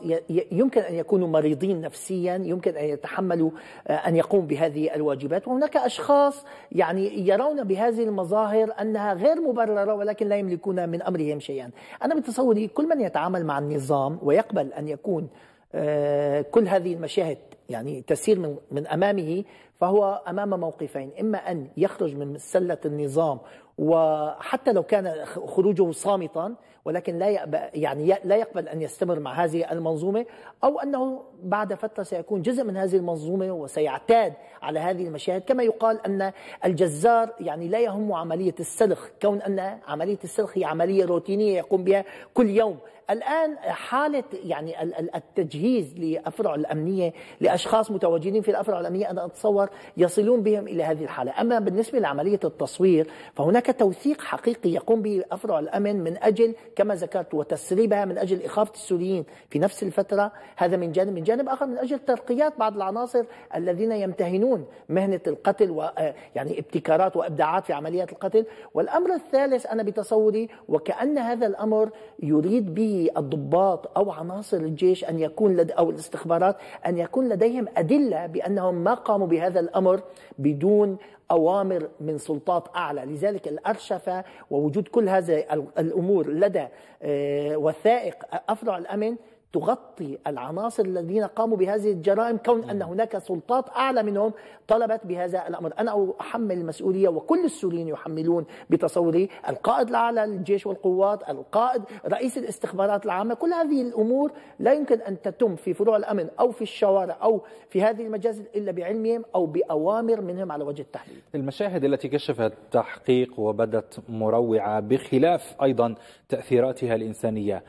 يمكن ان يكونوا مريضين نفسيا يمكن ان يتحملوا آه، ان يقوموا بهذه الواجبات وهناك اشخاص يعني يرون بهذه المظاهر انها غير مبرره ولكن لا يملكون من امرهم شيئا انا بتصوري كل من يتعامل مع النظام ويقبل ان يكون آه، كل هذه المشاهد يعني تسير من امامه فهو امام موقفين اما ان يخرج من سله النظام وحتى لو كان خروجه صامتا ولكن لا يعني لا يقبل ان يستمر مع هذه المنظومه او انه بعد فتره سيكون جزء من هذه المنظومه وسيعتاد على هذه المشاهد كما يقال ان الجزار يعني لا يهم عمليه السلخ كون ان عمليه السلخ هي عمليه روتينيه يقوم بها كل يوم الآن حالة يعني التجهيز لأفرع الأمنية لأشخاص متواجدين في الأفرع الأمنية أنا أتصور يصلون بهم إلى هذه الحالة أما بالنسبة لعملية التصوير فهناك توثيق حقيقي يقوم به أفرع الأمن من أجل كما ذكرت وتسريبها من أجل إخافة السوريين في نفس الفترة هذا من جانب من جانب آخر من أجل ترقيات بعض العناصر الذين يمتهنون مهنة القتل ويعني آه، ابتكارات وإبداعات في عمليات القتل والأمر الثالث أنا بتصوري وكأن هذا الأمر يريد به الضباط او عناصر الجيش ان يكون لدى او الاستخبارات ان يكون لديهم ادله بانهم ما قاموا بهذا الامر بدون اوامر من سلطات اعلى، لذلك الارشفه ووجود كل هذه الامور لدى آه، وثائق افرع الامن تغطي العناصر الذين قاموا بهذه الجرائم كون ان هناك سلطات اعلى منهم طلبت بهذا الامر، انا احمل المسؤوليه وكل السوريين يحملون بتصوري القائد الاعلى للجيش والقوات، القائد رئيس الاستخبارات العامه، كل هذه الامور لا يمكن ان تتم في فروع الامن او في الشوارع او في هذه المجازر الا بعلمهم او باوامر منهم على وجه التحديد. المشاهد التي كشفت تحقيق وبدت مروعه بخلاف ايضا تاثيراتها الانسانيه،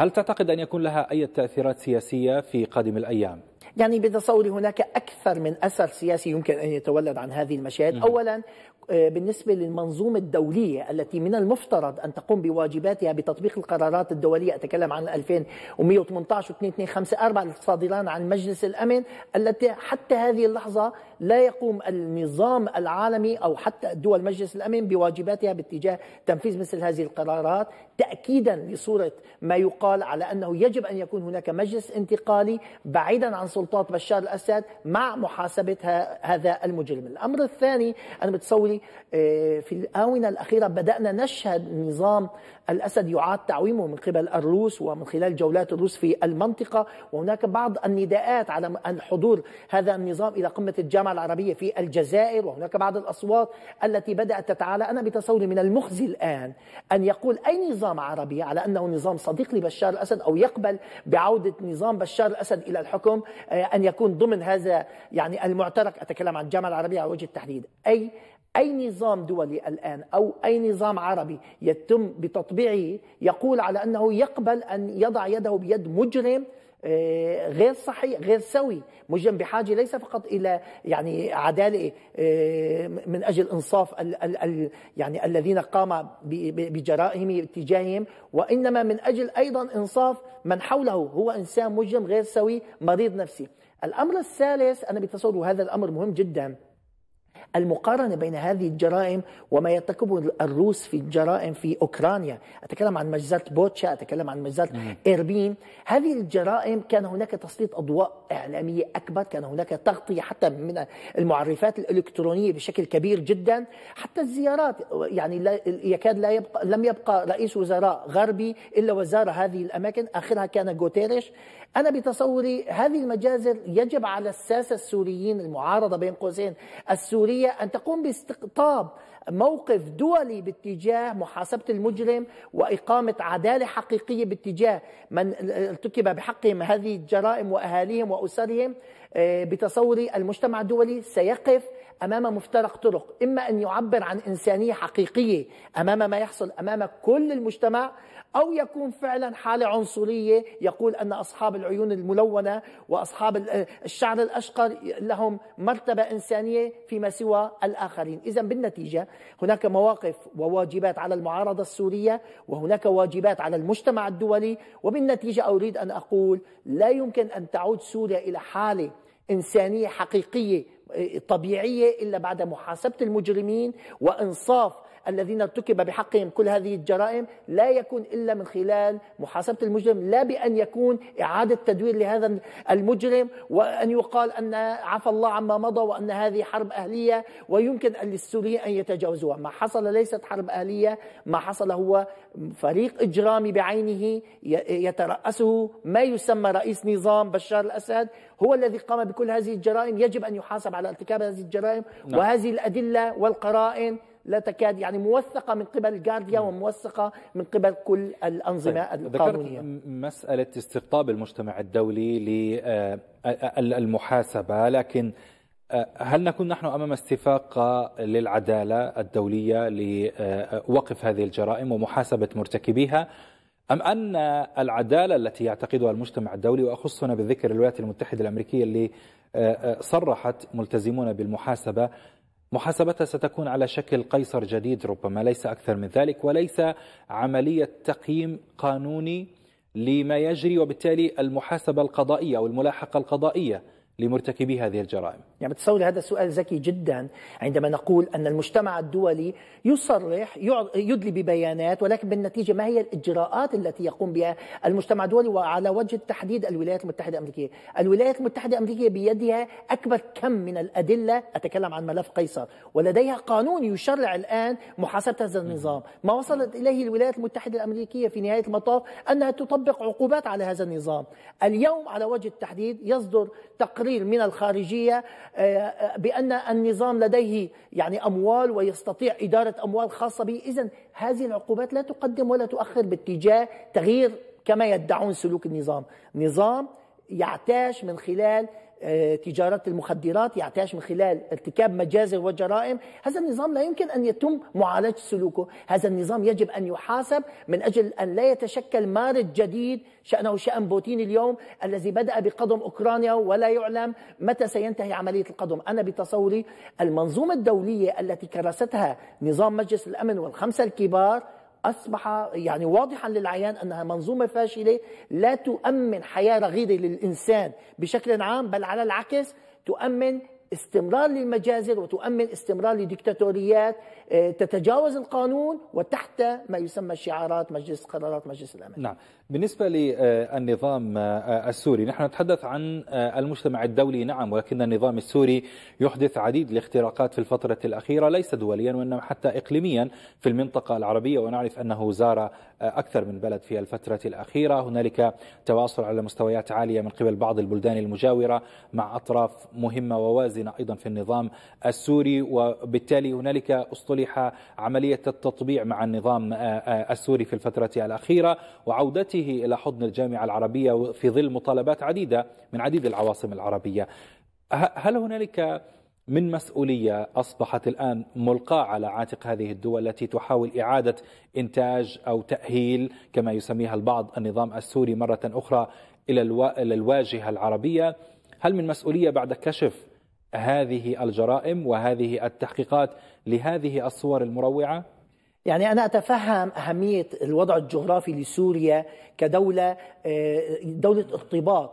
هل تعتقد أن يكون لها أي تأثيرات سياسية في قادم الأيام؟ يعني بتصوري هناك أكثر من أثر سياسي يمكن أن يتولد عن هذه المشاهد م- أولا آه، بالنسبة للمنظومة الدولية التي من المفترض أن تقوم بواجباتها بتطبيق القرارات الدولية أتكلم عن 2118 و2254 الصادران عن مجلس الأمن التي حتى هذه اللحظة لا يقوم النظام العالمي أو حتى دول مجلس الأمن بواجباتها باتجاه تنفيذ مثل هذه القرارات تأكيدا لصورة ما يقال على أنه يجب أن يكون هناك مجلس انتقالي بعيدا عن سلطات بشار الأسد مع محاسبة هذا المجرم الأمر الثاني أنا بتصوري آه، في الآونة الأخيرة بدأنا نشهد نظام الأسد يعاد تعويمه من قبل الروس ومن خلال جولات الروس في المنطقة وهناك بعض النداءات على أن حضور هذا النظام إلى قمة الجامعة الجامعة العربية في الجزائر وهناك بعض الأصوات التي بدأت تتعالى أنا بتصوري من المخزي الآن أن يقول أي نظام عربي على أنه نظام صديق لبشار الأسد أو يقبل بعودة نظام بشار الأسد إلى الحكم آه، أن يكون ضمن هذا يعني المعترك أتكلم عن الجامعة العربية على وجه التحديد أي أي نظام دولي الآن أو أي نظام عربي يتم بتطبيعه يقول على أنه يقبل أن يضع يده بيد مجرم آه، غير صحيح غير سوي مجرم بحاجه ليس فقط الى يعني عداله آه، من اجل انصاف الـ الـ الـ يعني الذين قام بجرائمه باتجاههم وانما من اجل ايضا انصاف من حوله هو انسان مجرم غير سوي مريض نفسي الامر الثالث انا بتصور هذا الامر مهم جدا المقارنة بين هذه الجرائم وما يرتكبه الروس في الجرائم في أوكرانيا أتكلم عن مجزرة بوتشا أتكلم عن مجزرة إربين هذه الجرائم كان هناك تسليط أضواء إعلامية أكبر كان هناك تغطية حتى من المعرفات الإلكترونية بشكل كبير جدا حتى الزيارات يعني لا يكاد لا يبقى لم يبقى رئيس وزراء غربي إلا وزار هذه الأماكن آخرها كان جوتيريش أنا بتصوري هذه المجازر يجب على الساسة السوريين المعارضة بين قوسين السورية أن تقوم باستقطاب موقف دولي باتجاه محاسبة المجرم وإقامة عدالة حقيقية باتجاه من ارتكب بحقهم هذه الجرائم وأهاليهم وأسرهم آه، بتصوري المجتمع الدولي سيقف امام مفترق طرق، اما ان يعبر عن انسانيه حقيقيه امام ما يحصل امام كل المجتمع أو يكون فعلا حالة عنصرية يقول أن أصحاب العيون الملونة وأصحاب الشعر الأشقر لهم مرتبة إنسانية فيما سوى الآخرين إذا بالنتيجة هناك مواقف وواجبات على المعارضة السورية وهناك واجبات على المجتمع الدولي وبالنتيجة أريد أن أقول لا يمكن أن تعود سوريا إلى حالة إنسانية حقيقية طبيعية إلا بعد محاسبة المجرمين وإنصاف الذين ارتكب بحقهم كل هذه الجرائم لا يكون إلا من خلال محاسبة المجرم لا بأن يكون إعادة تدوير لهذا المجرم وأن يقال أن عفى الله عما مضى وأن هذه حرب أهلية ويمكن للسوريين أن يتجاوزوها ما حصل ليست حرب أهلية ما حصل هو فريق إجرامي بعينه يترأسه ما يسمى رئيس نظام بشار الأسد هو الذي قام بكل هذه الجرائم يجب أن يحاسب على ارتكاب هذه الجرائم نعم. وهذه الأدلة والقرائن لا تكاد يعني موثقه من قبل الجارديا وموثقه من قبل كل الانظمه طيب. القانونيه مساله استقطاب المجتمع الدولي للمحاسبه آه، لكن آه، هل نكون نحن امام استفاقه للعداله الدوليه لوقف آه، هذه الجرائم ومحاسبه مرتكبيها أم أن العدالة التي يعتقدها المجتمع الدولي وأخص هنا بالذكر الولايات المتحدة الأمريكية اللي صرحت ملتزمون بالمحاسبة محاسبتها ستكون على شكل قيصر جديد ربما ليس أكثر من ذلك وليس عملية تقييم قانوني لما يجري وبالتالي المحاسبة القضائية أو الملاحقة القضائية لمرتكبي هذه الجرائم يعني بتسولي هذا سؤال ذكي جدا عندما نقول أن المجتمع الدولي يصرح يدلي ببيانات ولكن بالنتيجة ما هي الإجراءات التي يقوم بها المجتمع الدولي وعلى وجه التحديد الولايات المتحدة الأمريكية الولايات المتحدة الأمريكية بيدها أكبر كم من الأدلة أتكلم عن ملف قيصر ولديها قانون يشرع الآن محاسبة هذا النظام ما وصلت إليه الولايات المتحدة الأمريكية في نهاية المطاف أنها تطبق عقوبات على هذا النظام اليوم على وجه التحديد يصدر تقرير التقرير من الخارجية آه، آه، بأن النظام لديه يعني أموال ويستطيع إدارة أموال خاصة به إذا هذه العقوبات لا تقدم ولا تؤخر باتجاه تغيير كما يدعون سلوك النظام نظام يعتاش من خلال آه، تجارة المخدرات يعتاش من خلال ارتكاب مجازر وجرائم هذا النظام لا يمكن أن يتم معالجة سلوكه هذا النظام يجب أن يحاسب من أجل أن لا يتشكل مارد جديد شأنه شأن بوتين اليوم الذي بدأ بقضم أوكرانيا ولا يعلم متى سينتهي عملية القضم أنا بتصوري المنظومة الدولية التي كرستها نظام مجلس الأمن والخمسة الكبار اصبح يعني واضحا للعيان انها منظومه فاشله لا تؤمن حياه رغيده للانسان بشكل عام بل على العكس تؤمن استمرار للمجازر وتؤمن استمرار لديكتاتوريات آه، تتجاوز القانون وتحت ما يسمى شعارات مجلس قرارات مجلس الأمن نعم بالنسبة للنظام آه، آه، السوري نحن نتحدث عن آه، المجتمع الدولي نعم ولكن النظام السوري يحدث عديد الاختراقات في الفترة الأخيرة ليس دوليا وإنما حتى إقليميا في المنطقة العربية ونعرف أنه زار أكثر من بلد في الفترة الأخيرة هنالك تواصل على مستويات عالية من قبل بعض البلدان المجاورة مع أطراف مهمة ووازنة أيضا في النظام السوري وبالتالي هنالك اصطلح عملية التطبيع مع النظام السوري في الفترة الأخيرة وعودته عودته إلى حضن الجامعة العربية في ظل مطالبات عديدة من عديد العواصم العربية هل هنالك من مسؤولية أصبحت الآن ملقاة على عاتق هذه الدول التي تحاول إعادة إنتاج أو تأهيل كما يسميها البعض النظام السوري مرة أخرى إلى الواجهة العربية هل من مسؤولية بعد كشف هذه الجرائم وهذه التحقيقات لهذه الصور المروعة؟ يعني أنا أتفهم أهمية الوضع الجغرافي لسوريا كدولة آه، دولة ارتباط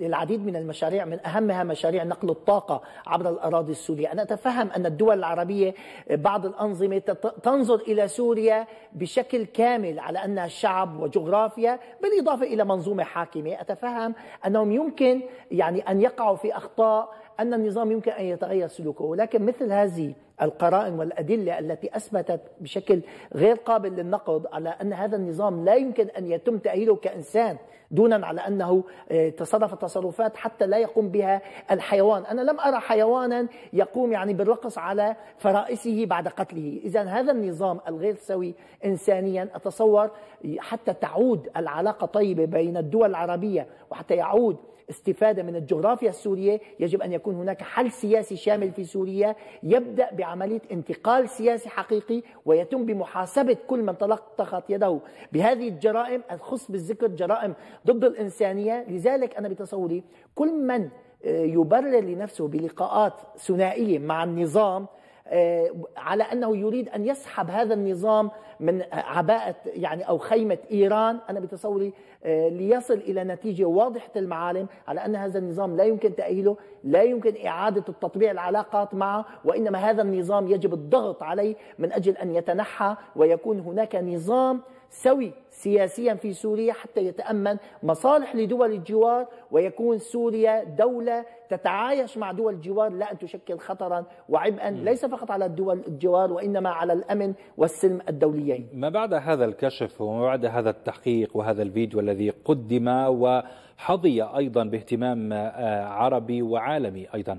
للعديد من المشاريع من أهمها مشاريع نقل الطاقة عبر الأراضي السورية أنا أتفهم أن الدول العربية آه، بعض الأنظمة تنظر إلى سوريا بشكل كامل على أنها شعب وجغرافيا بالإضافة إلى منظومة حاكمة أتفهم أنهم يمكن يعني أن يقعوا في أخطاء أن النظام يمكن أن يتغير سلوكه ولكن مثل هذه القرائن والأدلة التي أثبتت بشكل غير قابل للنقد على أن هذا النظام لا يمكن أن يتم تأهيله كإنسان دونا على أنه آه، تصرف تصرفات حتى لا يقوم بها الحيوان أنا لم أرى حيوانا يقوم يعني بالرقص على فرائسه بعد قتله إذا هذا النظام الغير سوي إنسانيا أتصور حتى تعود العلاقة طيبة بين الدول العربية وحتى يعود استفادة من الجغرافيا السورية يجب أن يكون هناك حل سياسي شامل في سوريا يبدأ بعملية انتقال سياسي حقيقي ويتم بمحاسبة كل من تلطخت يده بهذه الجرائم الخص بالذكر جرائم ضد الإنسانية لذلك أنا بتصوري كل من آه، يبرر لنفسه بلقاءات ثنائية مع النظام آه، على انه يريد ان يسحب هذا النظام من عباءه يعني او خيمه ايران انا بتصوري آه، ليصل الى نتيجه واضحه المعالم على ان هذا النظام لا يمكن تاهيله، لا يمكن اعاده التطبيع العلاقات معه، وانما هذا النظام يجب الضغط عليه من اجل ان يتنحى ويكون هناك نظام سوي سياسيا في سوريا حتى يتامن مصالح لدول الجوار ويكون سوريا دوله تتعايش مع دول الجوار لا ان تشكل خطرا وعبئا ليس فقط على الدول الجوار وانما على الامن والسلم الدوليين. ما بعد هذا الكشف وما بعد هذا التحقيق وهذا الفيديو الذي قدم وحظي ايضا باهتمام آه، عربي وعالمي ايضا.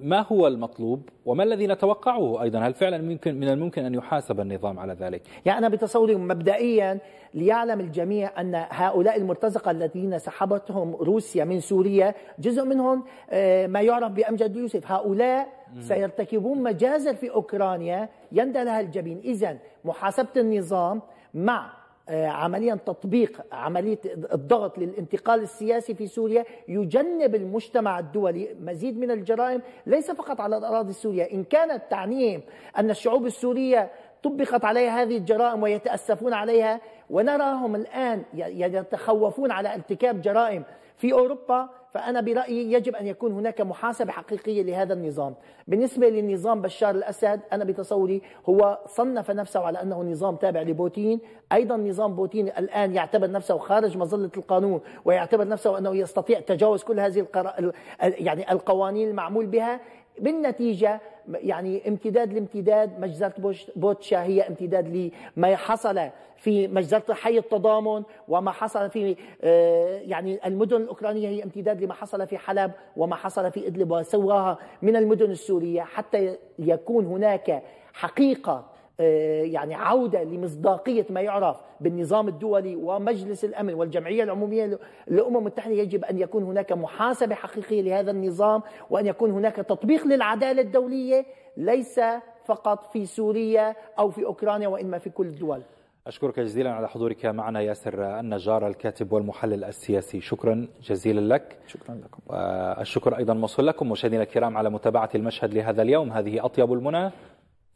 ما هو المطلوب وما الذي نتوقعه أيضا هل فعلا ممكن من الممكن أن يحاسب النظام على ذلك يعني أنا بتصوري مبدئيا ليعلم الجميع أن هؤلاء المرتزقة الذين سحبتهم روسيا من سوريا جزء منهم آه، ما يعرف بأمجد يوسف هؤلاء سيرتكبون مجازر في أوكرانيا يندى لها الجبين إذا محاسبة النظام مع آه، عمليا تطبيق عمليه الضغط للانتقال السياسي في سوريا يجنب المجتمع الدولي مزيد من الجرائم ليس فقط على الاراضي السوريه ان كانت تعنيه ان الشعوب السوريه طبقت عليها هذه الجرائم ويتاسفون عليها ونراهم الان يتخوفون على ارتكاب جرائم في اوروبا فأنا برأيي يجب أن يكون هناك محاسبة حقيقية لهذا النظام بالنسبة للنظام بشار الأسد أنا بتصوري هو صنف نفسه على أنه نظام تابع لبوتين أيضا نظام بوتين الآن يعتبر نفسه خارج مظلة القانون ويعتبر نفسه أنه يستطيع تجاوز كل هذه القر... يعني القوانين المعمول بها بالنتيجة يعني امتداد لامتداد مجزرة بوتشا هي امتداد لما حصل في مجزرة حي التضامن وما حصل في آه، يعني المدن الأوكرانية هي امتداد لما حصل في حلب وما حصل في إدلب وسواها من المدن السورية حتى يكون هناك حقيقة آه، يعني عودة لمصداقية ما يعرف بالنظام الدولي ومجلس الأمن والجمعية العمومية للأمم المتحدة يجب أن يكون هناك محاسبة حقيقية لهذا النظام وأن يكون هناك تطبيق للعدالة الدولية ليس فقط في سوريا أو في أوكرانيا وإنما في كل الدول أشكرك جزيلا على حضورك معنا ياسر النجار الكاتب والمحلل السياسي شكرا جزيلا لك شكرا لكم الشكر أيضا موصول لكم مشاهدينا الكرام على متابعة المشهد لهذا اليوم هذه أطيب المنى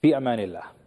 في أمان الله